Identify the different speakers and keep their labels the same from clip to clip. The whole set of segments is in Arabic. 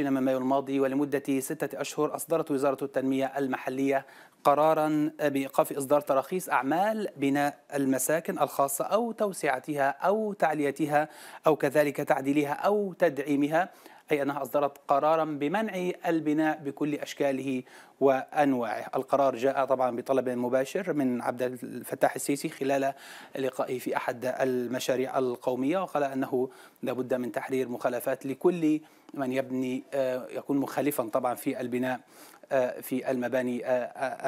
Speaker 1: 20 من مايو الماضي ولمدة ستة أشهر أصدرت وزارة التنمية المحلية قرارا بإيقاف إصدار تراخيص أعمال بناء المساكن الخاصة أو توسعتها أو تعليتها أو كذلك تعديلها أو تدعيمها أي أنها أصدرت قرارا بمنع البناء بكل أشكاله وأنواعه القرار جاء طبعا بطلب مباشر من عبد الفتاح السيسي خلال لقائه في أحد المشاريع القومية وقال أنه لابد من تحرير مخالفات لكل من يبني آه، يكون مخالفا طبعا في البناء آه، في المباني آه،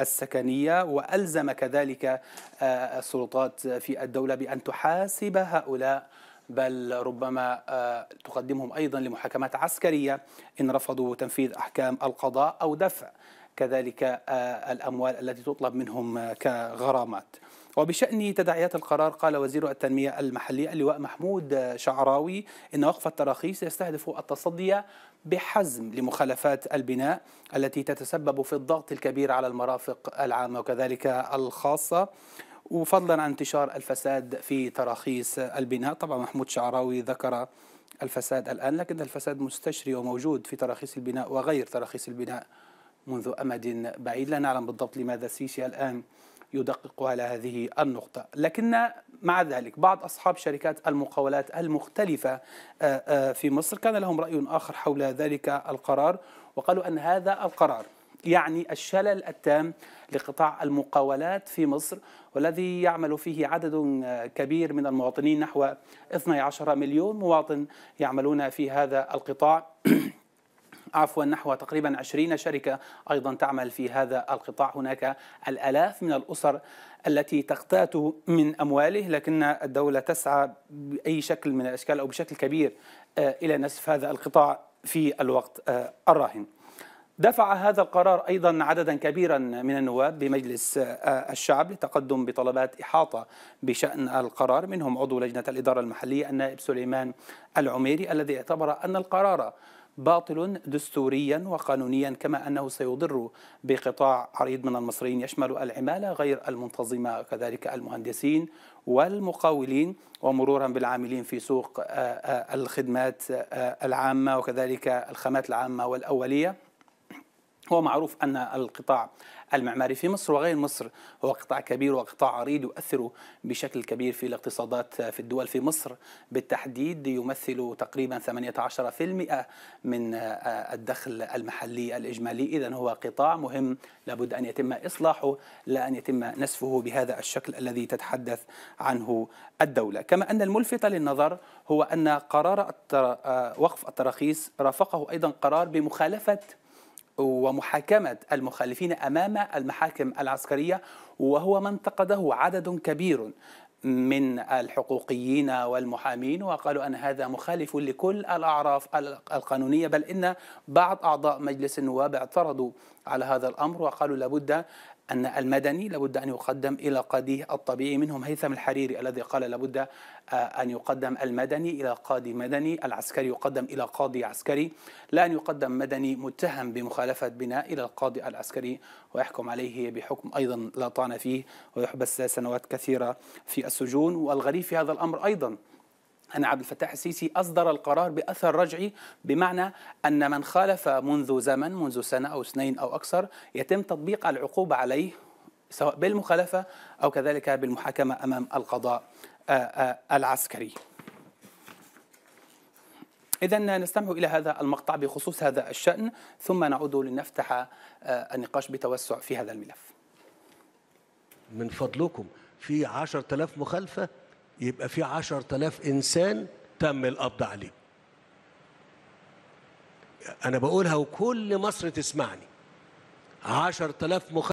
Speaker 1: السكنية وألزم كذلك السلطات في الدولة بأن تحاسب هؤلاء بل ربما آه، تقدمهم أيضا لمحاكمات عسكرية إن رفضوا تنفيذ أحكام القضاء أو دفع كذلك آه، الأموال التي تطلب منهم آه، كغرامات وبشأن تداعيات القرار قال وزير التنمية المحلية اللواء محمود شعراوي إن وقف التراخيص يستهدف التصدي بحزم لمخالفات البناء التي تتسبب في الضغط الكبير على المرافق العامة وكذلك الخاصة وفضلا عن انتشار الفساد في تراخيص البناء طبعا محمود شعراوي ذكر الفساد الآن لكن الفساد مستشري وموجود في تراخيص البناء وغير تراخيص البناء منذ أمد بعيد لا نعلم بالضبط لماذا السيسي الآن يدقق على هذه النقطة لكن مع ذلك بعض أصحاب شركات المقاولات المختلفة آه، آه، في مصر كان لهم رأي آخر حول ذلك القرار وقالوا أن هذا القرار يعني الشلل التام لقطاع المقاولات في مصر والذي يعمل فيه عدد كبير من المواطنين نحو 12 مليون مواطن يعملون في هذا القطاع عفوا نحو تقريبا 20 شركة أيضا تعمل في هذا القطاع هناك الألاف من الأسر التي تقتات من أمواله لكن الدولة تسعى بأي شكل من الأشكال أو بشكل كبير آه، إلى نسف هذا القطاع في الوقت آه، الراهن دفع هذا القرار أيضا عددا كبيرا من النواب بمجلس آه، الشعب لتقدم بطلبات إحاطة بشأن القرار منهم عضو لجنة الإدارة المحلية النائب سليمان العميري الذي اعتبر أن القرار باطل دستوريا وقانونيا كما انه سيضر بقطاع عريض من المصريين يشمل العماله غير المنتظمه وكذلك المهندسين والمقاولين ومرورا بالعاملين في سوق آه، آه، الخدمات العامه وكذلك الخامات العامه والاوليه هو معروف أن القطاع المعماري في مصر وغير مصر هو قطاع كبير وقطاع عريض يؤثر بشكل كبير في الاقتصادات في الدول في مصر بالتحديد يمثل تقريبا 18% من الدخل المحلي الإجمالي إذا هو قطاع مهم لابد أن يتم إصلاحه لا أن يتم نسفه بهذا الشكل الذي تتحدث عنه الدولة كما أن الملفت للنظر هو أن قرار وقف التراخيص رافقه أيضا قرار بمخالفة ومحاكمة المخالفين أمام المحاكم العسكرية وهو ما انتقده عدد كبير من الحقوقيين والمحامين وقالوا ان هذا مخالف لكل الاعراف القانونيه بل ان بعض اعضاء مجلس النواب اعترضوا على هذا الامر وقالوا لابد أن المدني لابد أن يقدم إلى قاضيه الطبيعي منهم هيثم الحريري الذي قال لابد آه، أن يقدم المدني إلى قاضي مدني العسكري يقدم إلى قاضي عسكري لا أن يقدم مدني متهم بمخالفة بناء إلى القاضي العسكري ويحكم عليه بحكم أيضا لا طعن فيه ويحبس سنوات كثيرة في السجون والغريب في هذا الأمر أيضا أن عبد الفتاح السيسي أصدر القرار بأثر رجعي بمعنى أن من خالف منذ زمن منذ سنة أو اثنين أو أكثر يتم تطبيق العقوبة عليه سواء بالمخالفة أو كذلك بالمحاكمة أمام القضاء آه، آه، العسكري إذا نستمع إلى هذا المقطع بخصوص هذا الشأن ثم نعود لنفتح آه، النقاش بتوسع في هذا الملف من فضلكم في 10000 مخالفة يبقى في عشر تلاف إنسان تم القبض عليه أنا بقولها وكل مصر تسمعني عشر تلاف مخ